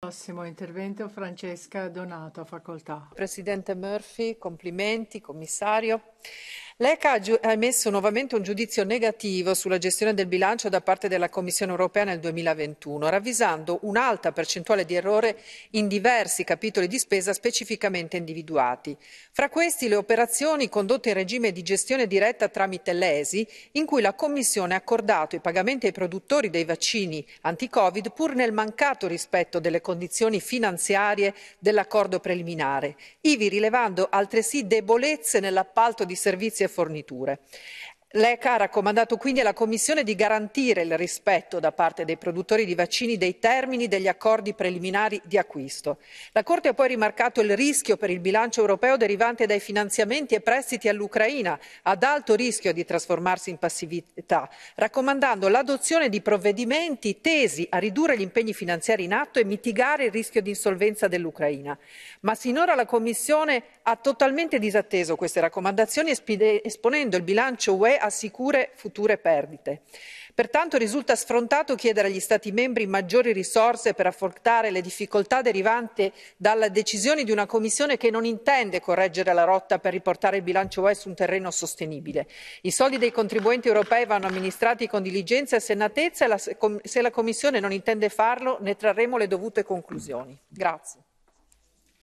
Prossimo intervento Francesca Donato, facoltà. Presidente Murphy, complimenti, commissario. L'ECA ha emesso nuovamente un giudizio negativo sulla gestione del bilancio da parte della Commissione europea nel 2021, ravvisando un'alta percentuale di errore in diversi capitoli di spesa specificamente individuati. Fra questi le operazioni condotte in regime di gestione diretta tramite l'ESI, in cui la Commissione ha accordato i pagamenti ai produttori dei vaccini anti-Covid pur nel mancato rispetto delle condizioni finanziarie dell'accordo preliminare, ivi rilevando altresì debolezze nell'appalto di servizi e forniture. L'ECA ha raccomandato quindi alla Commissione di garantire il rispetto da parte dei produttori di vaccini dei termini degli accordi preliminari di acquisto. La Corte ha poi rimarcato il rischio per il bilancio europeo derivante dai finanziamenti e prestiti all'Ucraina, ad alto rischio di trasformarsi in passività, raccomandando l'adozione di provvedimenti tesi a ridurre gli impegni finanziari in atto e mitigare il rischio di insolvenza dell'Ucraina. Ma sinora la Commissione ha totalmente disatteso queste raccomandazioni esponendo il bilancio UE a sicure future perdite. Pertanto risulta sfrontato chiedere agli Stati membri maggiori risorse per affrontare le difficoltà derivanti dalla decisione di una Commissione che non intende correggere la rotta per riportare il bilancio UE su un terreno sostenibile. I soldi dei contribuenti europei vanno amministrati con diligenza e sennatezza e se la Commissione non intende farlo ne trarremo le dovute conclusioni. Grazie.